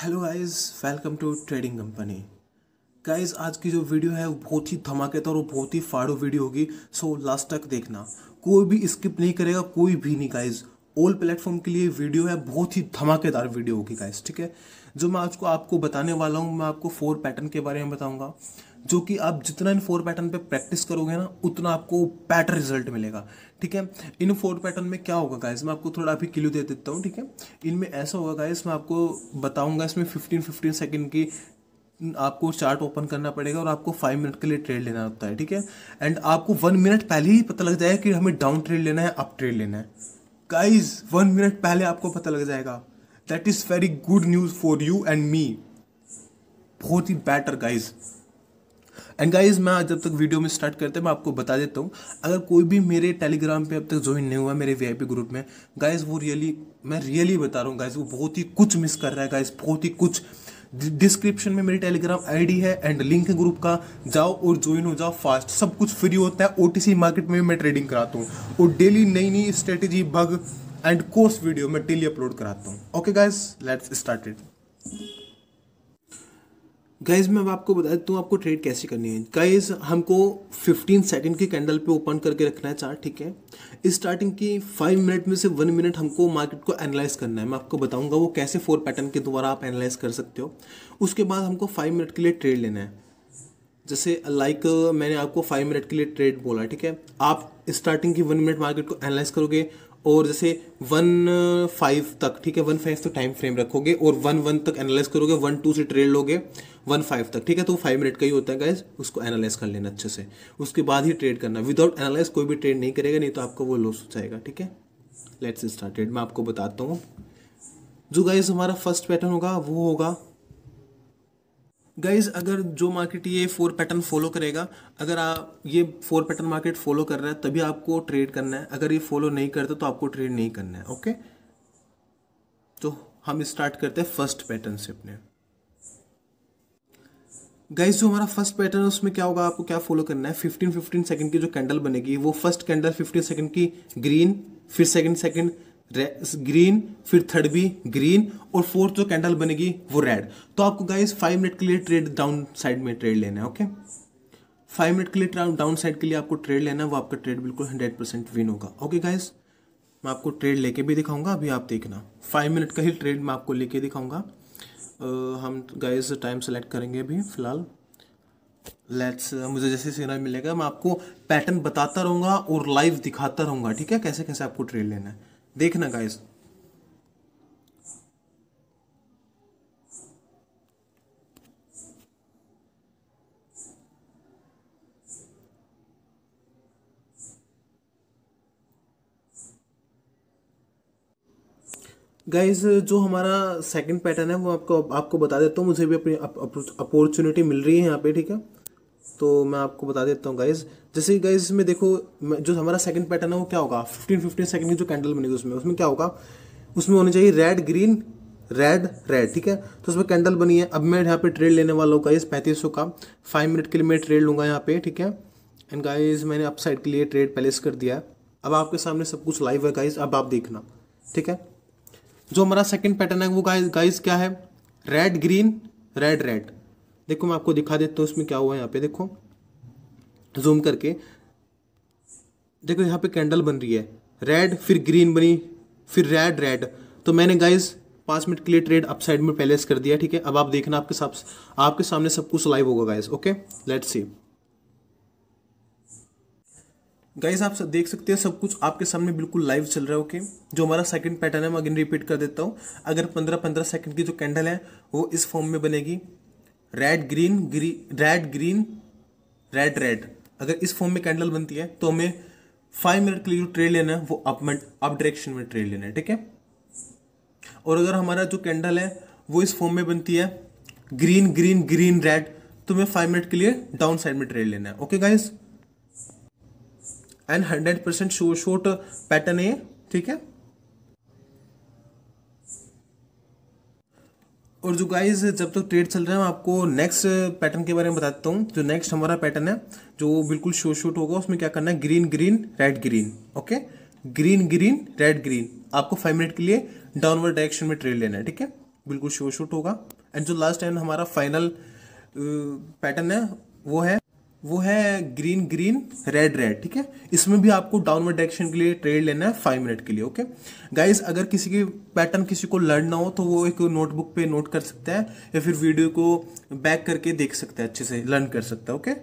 hello guys welcome to trading company guys आज की जो वीडियो है वो बहुत ही धमाकेदार और बहुत ही फाड़ू वीडियो होगी सो लास्ट तक देखना कोई भी स्किप नहीं करेगा कोई भी नहीं गाइस ऑल प्लेटफॉर्म के लिए वीडियो है बहुत ही धमाकेदार वीडियो होगी गाइस ठीक है जो मैं आज को आपको बताने वाला हूँ मैं आपको फोर पैटर्न के बारे में बताऊँगा जो कि आप जितना इन फोर पैटर्न पे प्रैक्टिस करोगे ना उतना आपको बेटर रिजल्ट मिलेगा ठीक है इन फोर पैटर्न में क्या होगा गाइस मैं आपको थोड़ा अभी क्ल्यू दे देता हूँ ठीक है इनमें ऐसा होगा गाइस मैं आपको बताऊंगा इसमें फिफ्टीन फिफ्टीन सेकेंड की आपको चार्ट ओपन करना पड़ेगा और आपको फाइव मिनट के लिए ट्रेड लेना होता है ठीक है एंड आपको वन मिनट पहले ही पता लग जाएगा कि हमें डाउन ट्रेड लेना है अप ट्रेड लेना है गाइज वन मिनट पहले आपको पता लग जाएगा that is very good news for you and me बहुत ही बेटर गाइज एंड गाइज मैं आज जब तक वीडियो में स्टार्ट करते हैं मैं आपको बता देता हूँ अगर कोई भी मेरे टेलीग्राम पे अब तक ज्वाइन नहीं हुआ मेरे वीआईपी ग्रुप में गाइज वो रियली मैं रियली बता रहा हूँ गाइज वो बहुत ही कुछ मिस कर रहा है गाइज बहुत ही कुछ डिस्क्रिप्शन में मेरी टेलीग्राम आईडी है एंड लिंक है ग्रुप का जाओ और ज्वाइन हो जाओ फास्ट सब कुछ फ्री होता है ओटीसी मार्केट में भी मैं ट्रेडिंग कराता हूँ और डेली नई नई strategy bug and course video मैं डेली अपलोड कराता हूँ okay guys let's start guys मैं आपको बता देता हूँ आपको ट्रेड कैसे करनी है गाइज हमको 15 सेकंड की कैंडल पे ओपन करके रखना है चार्ट ठीक है स्टार्टिंग की फाइव मिनट में से वन मिनट हमको मार्केट को एनालाइज करना है मैं आपको बताऊंगा वो कैसे फोर पैटर्न के द्वारा आप एनालाइज कर सकते हो उसके बाद हमको फाइव मिनट के लिए ट्रेड लेना है जैसे लाइक like, मैंने आपको फाइव मिनट के लिए ट्रेड बोला ठीक है आप स्टार्टिंग की वन मिनट मार्केट को एनालाइज करोगे और जैसे वन फाइव तक ठीक है वन फाइव तक टाइम फ्रेम रखोगे और वन वन तक एनालाइज करोगे वन टू से ट्रेड लोगे वन फाइव तक ठीक है तो फाइव मिनट का ही होता है गाइज उसको एनालाइज कर लेना अच्छे से उसके बाद ही ट्रेड करना विदाउट एनालाइज कोई भी ट्रेड नहीं करेगा नहीं तो आपका वो लॉस हो जाएगा ठीक है लेट्स स्टार्टेड मैं आपको बताता हूँ जो गाइज हमारा फर्स्ट पैटर्न होगा वो होगा गाइज अगर जो मार्केट ये फोर पैटर्न फॉलो करेगा अगर आप ये फोर पैटर्न मार्केट फॉलो कर रहा है तभी आपको ट्रेड करना है अगर ये फॉलो नहीं करते तो आपको ट्रेड नहीं करना है ओके तो हम स्टार्ट करते हैं फर्स्ट पैटर्न से अपने गाइज जो हमारा फर्स्ट पैटर्न है उसमें क्या होगा आपको क्या फॉलो करना है फिफ्टीन फिफ्टीन सेकंड की जो कैंडल बनेगी वो फर्स्ट कैंडल फिफ्टीन सेकंड की ग्रीन फिर सेकंड सेकंड ग्रीन फिर थर्ड भी ग्रीन और फोर्थ जो कैंडल बनेगी वो रेड तो आपको गाइस फाइव मिनट के लिए ट्रेड डाउन साइड में ट्रेड लेना है ओके फाइव मिनट के लिए डाउन साइड के लिए आपको ट्रेड लेना है वो आपका ट्रेड बिल्कुल हंड्रेड परसेंट विन होगा ओके गाइज मैं आपको ट्रेड लेके भी दिखाऊंगा अभी आप देखना फाइव मिनट का ही ट्रेड मैं आपको लेके दिखाऊंगा uh, हम गाइज टाइम सेलेक्ट करेंगे अभी फिलहाल लेट्स मुझे जैसे सिग्नल मिलेगा मैं आपको पैटर्न बताता रहूँगा और लाइव दिखाता रहूँगा ठीक है कैसे कैसे आपको ट्रेड लेना है देखना गाइस गाइज जो हमारा सेकंड पैटर्न है वो आपको आपको बता देता हूँ मुझे भी अपनी अपॉर्चुनिटी मिल रही है यहाँ पे ठीक है तो मैं आपको बता देता हूँ गाइज जैसे कि गाइज इसमें देखो जो हमारा सेकंड पैटर्न है वो क्या होगा फिफ्टीन फिफ्टीन सेकंड की जो कैंडल बनेगी उसमें उसमें क्या होगा उसमें होनी चाहिए रेड ग्रीन रेड रेड ठीक है तो उसमें कैंडल बनी है अब मैं यहाँ पे ट्रेड लेने वाला हूँ गाइज पैंतीस का फाइव मिनट के लिए मैं ट्रेड लूँगा यहाँ पे ठीक है एंड गाइज मैंने अप के लिए ट्रेड प्लेस कर दिया है अब आपके सामने सब कुछ लाइव है गाइज अब आप देखना ठीक है जो हमारा सेकेंड पैटर्न है वो गाइज गाइज क्या है रेड ग्रीन रेड रेड देखो मैं आपको दिखा देता हूँ इसमें क्या हुआ है यहाँ पे देखो जूम करके देखो यहाँ पे कैंडल बन रही है रेड फिर ग्रीन बनी फिर रेड रेड तो मैंने गाइज पाँच मिनट के लिए ट्रेड अप साइड में पैलेस कर दिया ठीक है अब आप देखना आपके साथ आपके सामने सब कुछ लाइव होगा guys okay let's see guys आप देख सकते हैं सब कुछ आपके सामने बिल्कुल लाइव चल रहा है ओके जो हमारा सेकंड पैटर्न है मैं अगेन रिपीट कर देता हूँ अगर पंद्रह पंद्रह सेकंड की जो कैंडल है वो इस फॉर्म में बनेगी red green green red green red red अगर इस फॉर्म में कैंडल बनती है तो हमें फाइव मिनट के लिए जो ट्रेड लेना है वो अप अप डायरेक्शन में ट्रेड लेना है ठीक है और अगर हमारा जो कैंडल है वो इस फॉर्म में बनती है ग्रीन ग्रीन ग्रीन रेड तो हमें फाइव मिनट के लिए डाउन साइड में ट्रेड लेना है okay guys and hundred percent sure shot pattern है ठीक है और जो गाइस जब तक तो ट्रेड चल रहा है मैं आपको नेक्स्ट पैटर्न के बारे में बताता हूँ जो नेक्स्ट हमारा पैटर्न है जो बिल्कुल शो शूट होगा उसमें क्या करना है green green red green okay green green red green आपको फाइव मिनट के लिए डाउनवर्ड डायरेक्शन में ट्रेड लेना है ठीक है बिल्कुल शो शूट होगा एंड जो लास्ट टाइम हमारा फाइनल पैटर्न uh, है वो है वो है ग्रीन ग्रीन रेड रेड ठीक है इसमें भी आपको डाउनवर्ड डायरेक्शन के लिए ट्रेड लेना है फाइव मिनट के लिए ओके गाइज अगर किसी के पैटर्न किसी को लर्न ना हो तो वो एक नोटबुक पे नोट कर सकता है या फिर वीडियो को बैक करके देख सकता है अच्छे से लर्न कर सकता है ओके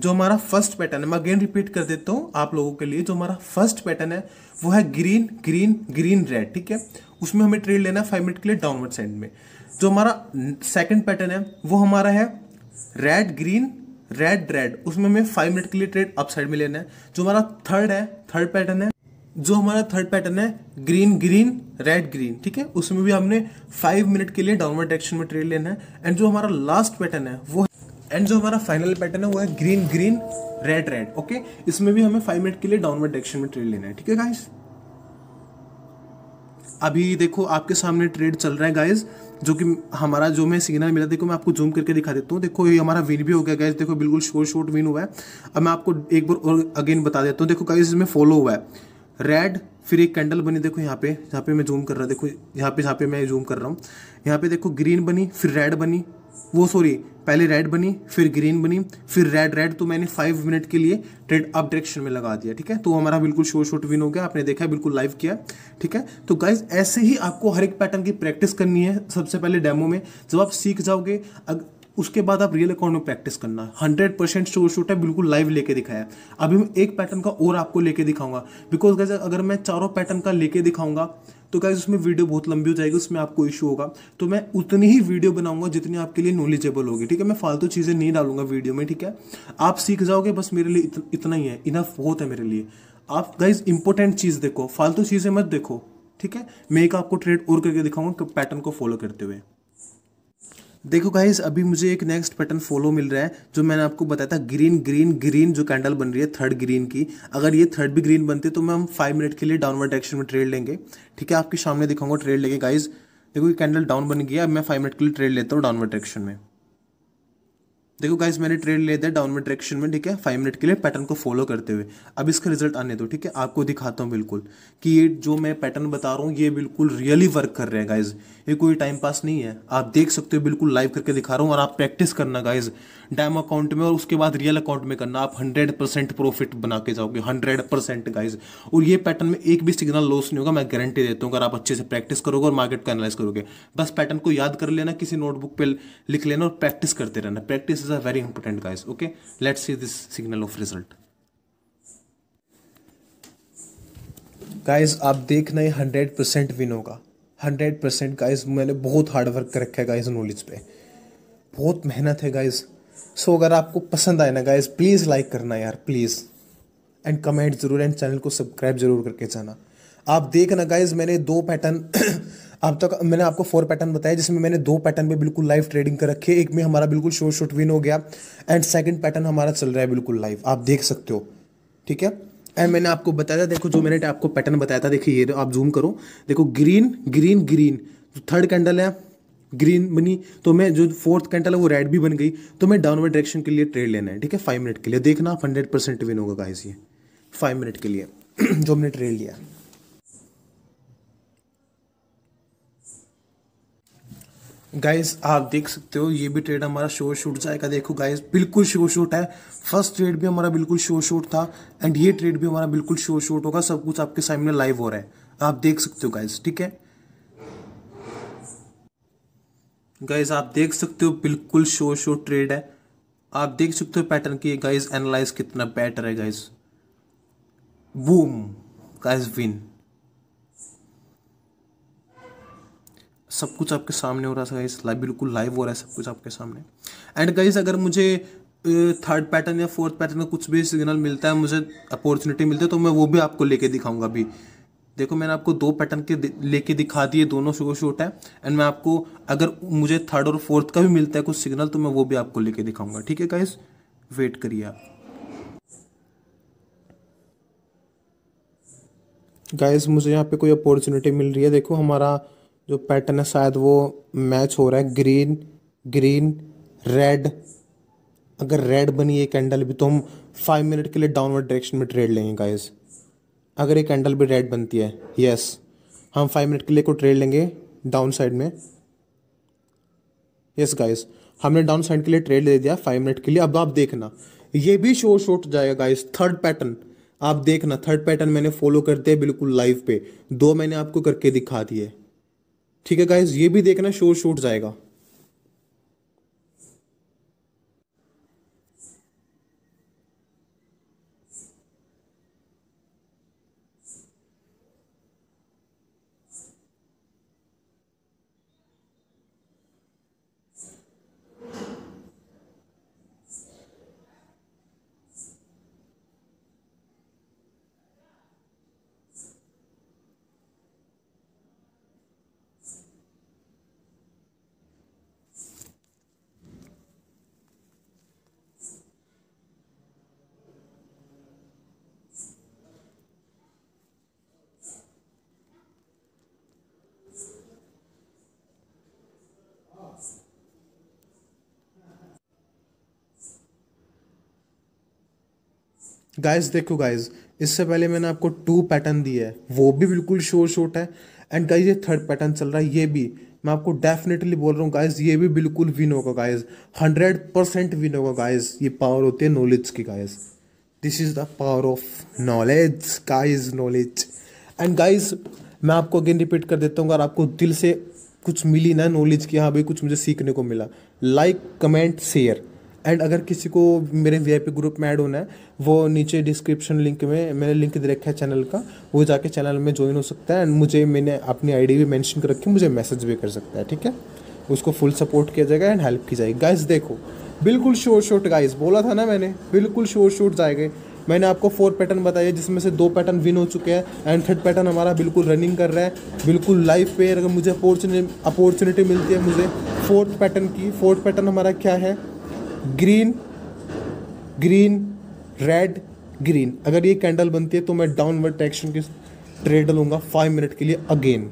जो हमारा फर्स्ट पैटर्न है मैं अगेन रिपीट कर देता हूँ आप लोगों के लिए जो हमारा फर्स्ट पैटर्न है वो है ग्रीन ग्रीन ग्रीन रेड ठीक है उसमें हमें ट्रेड लेना है फाइव मिनट के लिए डाउनवर्ड साइड में जो हमारा सेकेंड पैटर्न है वो हमारा है रेड ग्रीन रेड रेड उसमें हमें फाइव मिनट के लिए ट्रेड अप साइड में लेना है जो हमारा थर्ड है थर्ड पैटर्न है जो हमारा थर्ड पैटर्न है ग्रीन ग्रीन रेड ग्रीन ठीक है उसमें भी हमने फाइव मिनट के लिए डाउनवर्ड डायरेक्शन में ट्रेड लेना है एंड जो हमारा लास्ट पैटर्न है वो एंड जो हमारा फाइनल पैटर्न है वो है green green red red okay इसमें भी हमें फाइव मिनट के लिए डाउनवर्ड डायरेक्शन में ट्रेड लेना है ठीक है गाइस अभी देखो आपके सामने ट्रेड चल रहा है गाइज जो कि हमारा जो मैं सिग्नल मिला देखो मैं आपको जूम करके दिखा देता हूँ देखो ये हमारा विन भी हो गया गाइज देखो बिल्कुल शोर शोट विन हुआ है अब मैं आपको एक बार और अगेन बता देता हूँ देखो गाइज इसमें फॉलो हुआ है रेड फिर एक कैंडल बनी देखो यहाँ पे यहाँ पे मैं जूम कर रहा देखो यहाँ पे यहाँ पे मैं जूम कर रहा हूँ यहाँ पे देखो ग्रीन बनी फिर रेड बनी वो सॉरी पहले रेड बनी फिर ग्रीन बनी फिर रेड रेड तो मैंने फाइव मिनट के लिए ट्रेड अप डायरेक्शन में लगा दिया ठीक है तो हमारा बिल्कुल शोर शोट विन हो गया आपने देखा बिल्कुल लाइव किया ठीक है तो गाइज ऐसे ही आपको हर एक पैटर्न की प्रैक्टिस करनी है सबसे पहले डेमो में जब आप सीख जाओगे उसके बाद आप रियल अकाउंट में प्रैक्टिस करना हंड्रेड परसेंट शोर शूट है बिल्कुल लाइव लेके दिखाया अभी मैं एक पैटर्न का और आपको लेके दिखाऊंगा बिकॉज गैस अगर मैं चारों पैटर्न का लेके दिखाऊंगा तो गैस उसमें वीडियो बहुत लंबी हो जाएगी उसमें आपको इशू होगा तो मैं उतनी ही वीडियो बनाऊंगा जितनी आपके लिए नॉलेजेबल होगी ठीक है मैं फालतू चीज़ें नहीं डालूंगा वीडियो में ठीक है आप सीख जाओगे बस मेरे लिए इतना ही है इनफ बहुत है मेरे लिए आप गाइज इंपॉर्टेंट चीज़ देखो फालतू चीज़ें मत देखो ठीक है मैं एक आपको ट्रेड और करके दिखाऊंगा पैटर्न को फॉलो करते हुए देखो गाइज अभी मुझे एक नेक्स्ट पैटर्न फॉलो मिल रहा है जो मैंने आपको बताया था ग्रीन ग्रीन ग्रीन जो कैंडल बन रही है थर्ड ग्रीन की अगर ये थर्ड भी ग्रीन बनती है तो मैं हम फाइव मिनट के लिए डाउनवर्ड डायरेक्शन में ट्रेड लेंगे ठीक है आपके सामने दिखाऊंगा ट्रेड लेंगे गाइज देखो ये कैंडल डाउन बन गया अब मैं फाइव मिनट के लिए ट्रेड लेता हूँ डाउनवर्ड डायरेक्शन में देखो गाइज मैंने ट्रेड ले दिया डाउनवर्ड डायरेक्शन में ठीक है फाइव मिनट के लिए पैटर्न को फॉलो करते हुए अब इसका रिजल्ट आने दो ठीक है आपको दिखाता हूँ बिल्कुल कि ये जो मैं पैटर्न बता रहा हूँ ये बिल्कुल रियली वर्क कर रहे हैं गाइज ये कोई टाइम पास नहीं है आप देख सकते हो बिल्कुल लाइव करके दिखा रहा हूँ और आप प्रैक्टिस करना गाइज डैम अकाउंट में और उसके बाद रियल अकाउंट में करना आप हंड्रेड परसेंट प्रॉफिट बना के जाओगे हंड्रेड परसेंट गाइज और ये पैटर्न में एक भी सिग्नल लॉस नहीं होगा मैं गारंटी देता हूँ अगर आप अच्छे से प्रैक्टिस करोगे और मार्केट को एनालाइज करोगे बस पैटर्न को याद कर लेना किसी नोटबुक पर लिख लेना और प्रैक्टिस करते रहना practice are very important guys okay let's see this signal of result guys आप देख रहे हैं हंड्रेड परसेंट विन होगा हंड्रेड परसेंट गाइज मैंने बहुत हार्ड वर्क कर रखा है गाइज नॉलेज पे बहुत मेहनत है गाइज सो so, अगर आपको पसंद आए ना गाइज प्लीज़ लाइक करना यार प्लीज़ एंड कमेंट ज़रूर एंड चैनल को सब्सक्राइब ज़रूर करके जाना आप देखना गाइज मैंने दो पैटर्न अब तक मैंने आपको फोर पैटर्न बताया जिसमें मैंने दो पैटर्न में बिल्कुल लाइव ट्रेडिंग कर रखी है एक में हमारा बिल्कुल शॉर्ट शोट विन हो गया एंड सेकंड पैटर्न हमारा चल रहा है बिल्कुल लाइव आप देख सकते हो ठीक है एंड मैंने आपको बताया था देखो जो मैंने आपको पैटर्न बताया था देखिए ये तो आप जूम करो देखो ग्रीन ग्रीन ग्रीन जो थर्ड कैंडल है ग्रीन बनी तो मैं जो फोर्थ कैंडल है वो रेड भी बन गई तो मैं डाउनवर्ड डायरेक्शन के लिए ट्रेड लेना है ठीक है फाइव मिनट के लिए देखना आप हंड्रेड परसेंट विन होगा गाइस इसी फाइव मिनट के लिए जो हमने ट्रेड लिया गाइस आप देख सकते हो ये भी ट्रेड हमारा शो शूट जाएगा देखो गाइस बिल्कुल शो शूट है फर्स्ट ट्रेड भी हमारा बिल्कुल शो शूट था एंड ये ट्रेड भी हमारा बिल्कुल शो शूट होगा सब कुछ आपके सामने लाइव हो रहा है आप देख सकते हो गाइस ठीक है गाइज आप देख सकते हो बिल्कुल शोर शूट ट्रेड है आप देख सकते हो पैटर्न की गाइज एनालाइज कितना बेटर है गाइज बूम गाइज विन सब कुछ आपके सामने हो रहा है गाइस लाइव बिल्कुल लाइव हो रहा है सब कुछ आपके सामने एंड गाइस अगर मुझे थर्ड पैटर्न या फोर्थ पैटर्न का कुछ भी सिग्नल मिलता है मुझे अपॉर्चुनिटी मिलती है तो मैं वो भी आपको लेके दिखाऊंगा अभी देखो मैंने आपको दो पैटर्न के लेके दिखा दिए दोनों शो शूट है एंड मैं आपको अगर मुझे थर्ड और फोर्थ का भी मिलता है कुछ सिग्नल तो मैं वो भी आपको लेके दिखाऊंगा ठीक है गाइस वेट करिए आप गाइस मुझे यहाँ पे कोई अपॉर्चुनिटी मिल रही है देखो हमारा जो पैटर्न है शायद वो मैच हो रहा है ग्रीन ग्रीन रेड अगर रेड बनी ये कैंडल भी तो हम फाइव मिनट के लिए डाउनवर्ड डायरेक्शन में ट्रेड लेंगे गाइस अगर ये कैंडल भी रेड बनती है यस हम फाइव मिनट के लिए को ट्रेड लेंगे डाउन साइड में यस गाइस हमने डाउन साइड के लिए ट्रेड ले दिया फाइव मिनट के लिए अब आप देखना ये भी शो शॉर्ट जाएगा गाइस थर्ड पैटर्न आप देखना थर्ड पैटर्न मैंने फॉलो कर दिया बिल्कुल लाइव पे दो मैंने आपको करके दिखा दिए ठीक है गाइज ये भी देखना शोर शूट जाएगा गाइस देखो गाइस इससे पहले मैंने आपको टू पैटर्न दिया है वो भी बिल्कुल शोर शोट है एंड गाइस ये थर्ड पैटर्न चल रहा है ये भी मैं आपको डेफिनेटली बोल रहा हूँ गाइस ये भी बिल्कुल विन होगा गाइस हंड्रेड परसेंट विन होगा गाइस ये पावर होती है नॉलेज की guys this is the power of knowledge guys knowledge and guys मैं आपको अगेन रिपीट कर देता हूँ अगर आपको दिल से कुछ मिली ना नॉलेज की हाँ भाई कुछ मुझे सीखने को मिला लाइक कमेंट शेयर एंड अगर किसी को मेरे वी ग्रुप में ऐड होना है वो नीचे डिस्क्रिप्शन लिंक में मैंने लिंक दे रखा है चैनल का वो जाके चैनल में ज्वाइन हो सकता है एंड मुझे मैंने अपनी आईडी भी मेंशन कर रखी मुझे मैसेज भी कर सकता है ठीक है उसको फुल सपोर्ट किया जाएगा एंड हेल्प की जाएगी गाइज़ देखो बिल्कुल शोर शोट गाइज बोला था ना मैंने बिल्कुल शोर शोट जाएंगे मैंने आपको फोर पैटर्न बताए जिसमें से दो पैटर्न विन हो चुके हैं एंड थर्ड पैटर्न हमारा बिल्कुल रनिंग कर रहा है बिल्कुल लाइफ पे अगर मुझे अपॉर्चुनिटी मिलती है मुझे फोर्थ पैटर्न की फोर्थ पैटर्न हमारा क्या है ग्रीन ग्रीन रेड ग्रीन अगर ये कैंडल बनती है तो मैं डाउनवर्ड डायरेक्शन के ट्रेड लूँगा फाइव मिनट के लिए अगेन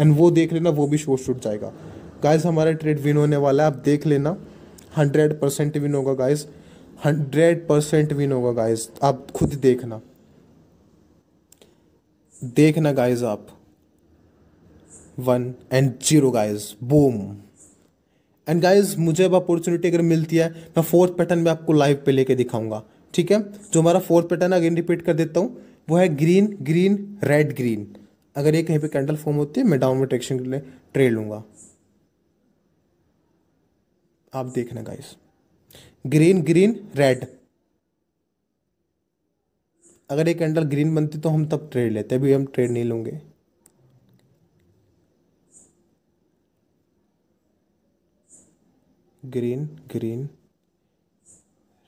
एंड वो देख लेना वो भी शोर छूट जाएगा गाइस हमारा ट्रेड विन होने वाला है आप देख लेना हंड्रेड परसेंट विन होगा गाइस हंड्रेड परसेंट विन होगा गाइस आप खुद देखना देखना गाइस आप one and zero guys boom and guys मुझे अब अपॉर्चुनिटी अगर मिलती है मैं फोर्थ पैटर्न में आपको लाइव पे लेके दिखाऊंगा ठीक है जो हमारा फोर्थ पैटर्न अगेन रिपीट कर देता हूँ वो है ग्रीन ग्रीन रेड ग्रीन अगर ये कहीं पे कैंडल फॉर्म होती है मैं डाउनवर्ड ट्रेक्शन के लिए ट्रेड लूंगा आप देखना गाइस ग्रीन ग्रीन रेड अगर ये कैंडल ग्रीन बनती तो हम तब ट्रेड लेते अभी हम ट्रेड नहीं लूंगे green green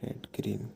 red green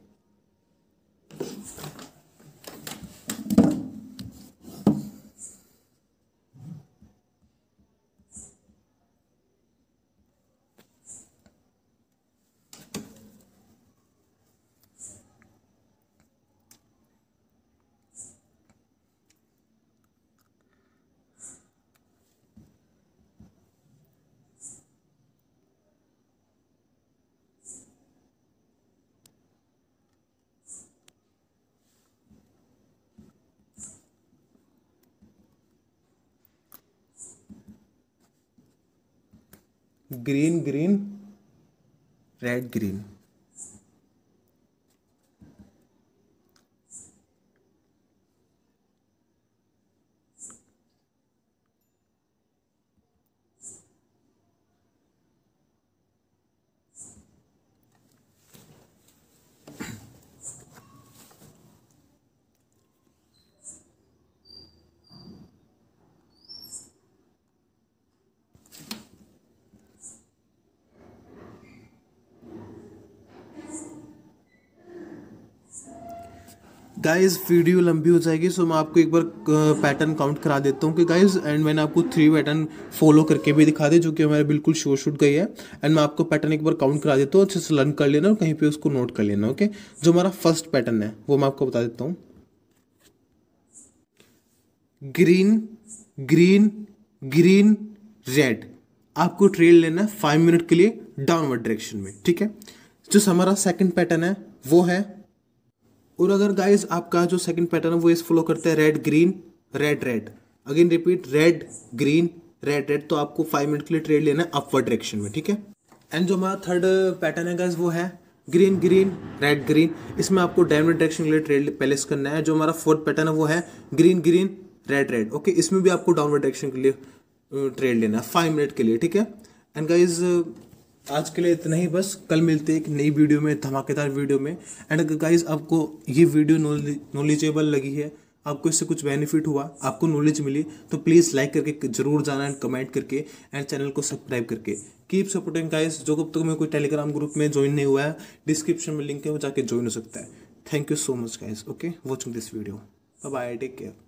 green green red green guys video लंबी हो जाएगी सो मैं आपको एक बार पैटर्न काउंट करा देता हूँ कि गाइस एंड मैंने आपको थ्री पैटर्न फॉलो करके भी दिखा दे जो कि हमारे बिल्कुल शो शूट गई है एंड मैं आपको पैटर्न एक बार काउंट करा देता हूँ अच्छे से लर्न कर लेना और कहीं पे उसको नोट कर लेना ओके जो हमारा फर्स्ट पैटर्न है वो मैं आपको बता देता हूँ ग्रीन ग्रीन ग्रीन रेड आपको ट्रेल लेना है फाइव मिनट के लिए डाउनवर्ड डायरेक्शन में ठीक है जो हमारा सेकेंड पैटर्न है वो है और अगर गाइज आपका जो सेकंड पैटर्न है वो इस फॉलो करते हैं red green red red again repeat red green red red तो आपको फाइव मिनट के लिए ट्रेड लेना है अपवर्ड डायरेक्शन में ठीक है एंड जो हमारा थर्ड पैटर्न है गाइज वो है ग्रीन ग्रीन रेड ग्रीन इसमें आपको डायमंड डायरेक्शन के लिए ट्रेड पैलेस करना है जो हमारा फोर्थ पैटर्न है वो है green green red red okay इसमें भी आपको डाउनवर्ड डायरेक्शन के लिए ट्रेड लेना है फाइव मिनट के लिए ठीक है एंड गाइज आज के लिए इतना ही बस कल मिलते एक नई वीडियो में धमाकेदार वीडियो में एंड अगर गाइज आपको ये वीडियो नॉलेजेबल लगी है आपको इससे कुछ बेनिफिट हुआ आपको नॉलेज मिली तो प्लीज़ लाइक करके जरूर जाना एंड कमेंट करके एंड चैनल को सब्सक्राइब करके कीप सपोर्टिंग गाइस जो कब तक मैं कोई टेलीग्राम ग्रुप में ज्वाइन नहीं हुआ है डिस्क्रिप्शन में लिंक है वो जाके ज्वाइन हो सकता है thank you so much guys okay watching this video bye take care